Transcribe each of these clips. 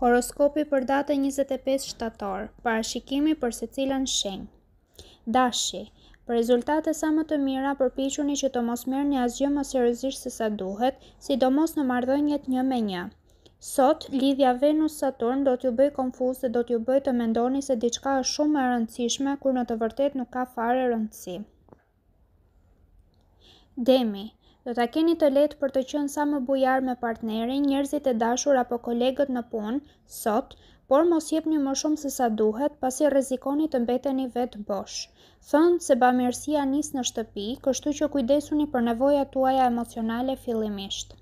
Horoskopi për datën 25 shtator, parashikimi për se cilën shenjë. Dashi, për rezultate sa më të mira përpiquni që të mos mirë një asgjë më seriosisht se sa duhet, sidomos në marrëdhëniet një me një. Sot, lidhja Venus-Saturn do t'ju bëj konfus dhe do t'ju bëj të mendoni se diçka është shumë e rëndësishme kur në të vërtet nuk ka fare rëndësi. Demi, Do ta keni të lehtë për të qenë sa më bujar me partnerin, njerëzit e dashur apo kolegët në punë sot, por mos jepni më shumë se sa duhet, pasi rrezikoni të mbeteni vetë bosh. Thënë se bamirësia nis në shtëpi, kështu që kujdesuni për nevojat tuaja emocionale fillimisht.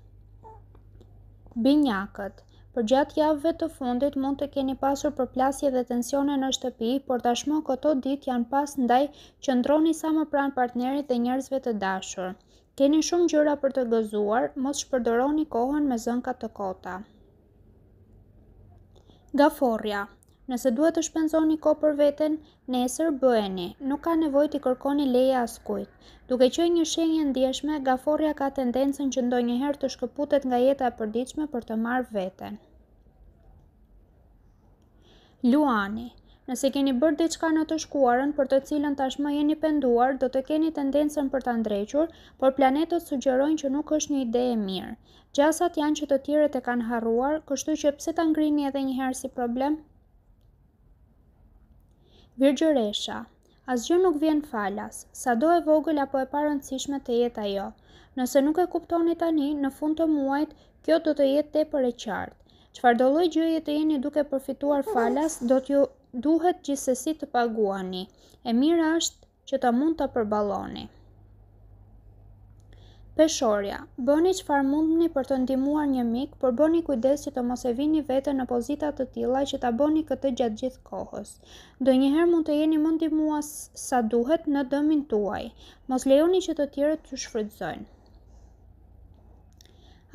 Binjakët Për gjatë javëve të fundit mund të keni pasur përplasje dhe tensione në shtëpi, por tashmë këto ditë janë pas ndaj që ndroni sa më pranë partnerit dhe njerëzve të dashur. Keni shumë gjëra për të gëzuar, mos shpërdoroni kohën me zënka të kota. Gaforja Nëse duhet të shpenzoni ko për veten, nesër bëheni, nuk ka nevoj t'i kërkoni leja askujt. Duke që një shenjë ndjeshme, gaforja ka tendencën që ndoj njëherë të shkëputet nga jeta e përdiqme për të marrë veten. Luani Nëse keni bërë diçka në të shkuarën për të cilën tashmë jeni penduar, do të keni tendencën për ta ndrequr, por planetët sugjerojnë që nuk është një ide e mirë. Gjasat janë që të tjere e kanë harruar, kështu që pse ta ngrini edhe një herë si problem? Virgjëresha Asgjë nuk vjen falas, sa do e vogël apo e cishme të jetë ajo. Nëse nuk e kuptoni tani, në fund të muajt, kjo do të jetë te për e qartë. Qfar do lojgjë të jeni duke përfituar falas, do t'ju duhet gjithsesi të paguani e mira është që ta mund ta përballoni peshorja bëni çfarë mundni për të ndihmuar një mik por bëni kujdes që të mos e vini veten në pozita të tilla që ta bëni këtë gjatë gjithë kohës njëherë mund të jeni më ndihmuas sa duhet në dëmin tuaj mos lejoni që të tjerët të shfrytëzojnë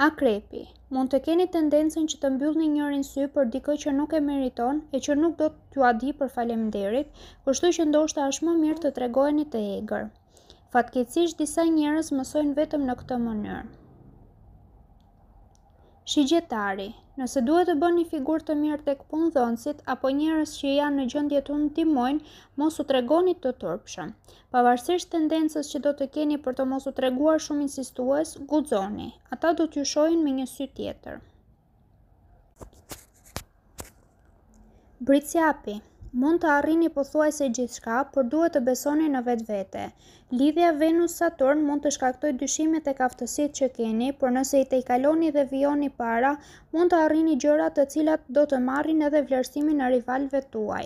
Akrepi, mund të keni tendencën që të mbyllë një njërin sy për dikë që nuk e meriton e që nuk do t'ju adhi për falemderit, kështu që ndoshtë është më mirë të tregojni të egrë. Fatkecish disa njërës mësojnë vetëm në këtë mënyrë. Shigjetari, nëse duhet të bën një figurë të mirë tek punëdhënësit apo njerëz që janë në gjendje të ndihmojnë, mos u tregoni të turpshëm. Pavarësisht tendencës që do të keni për të mos u treguar shumë insistues, guxoni. Ata do t'ju shohin me një sy tjetër. Britsi api. Mund të arrini po thuaj se gjithë shka, por duhet të besoni në vetë vete. Lidhja Venus-Saturn mund të shkaktoj dyshimet e kaftësit që keni, por nëse i te i kaloni dhe vioni para, mund të arrini gjërat të cilat do të marrin edhe vlerësimin në rivalve tuaj.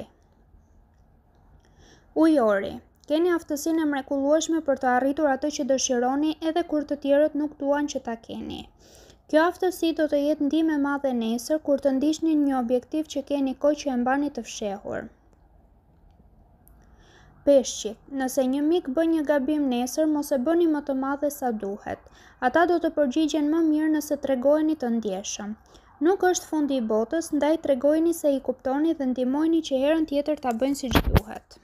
Ujori Keni aftësin e mrekulueshme për të arritur atë që dëshironi edhe kur të tjerët nuk duan që ta keni. Kjo aftësi do të jetë ndime madhe nesër kur të ndiqni një një objektiv që keni koj që e mbani të fshehur peshqi, nëse një mik bën një gabim nesër, mos e bëni më të madhe sa duhet. Ata do të përgjigjen më mirë nëse tregojeni të ndjeshëm. Nuk është fundi i botës, ndaj tregojeni se i kuptoni dhe ndihmojeni që herën tjetër ta bëjnë siç duhet.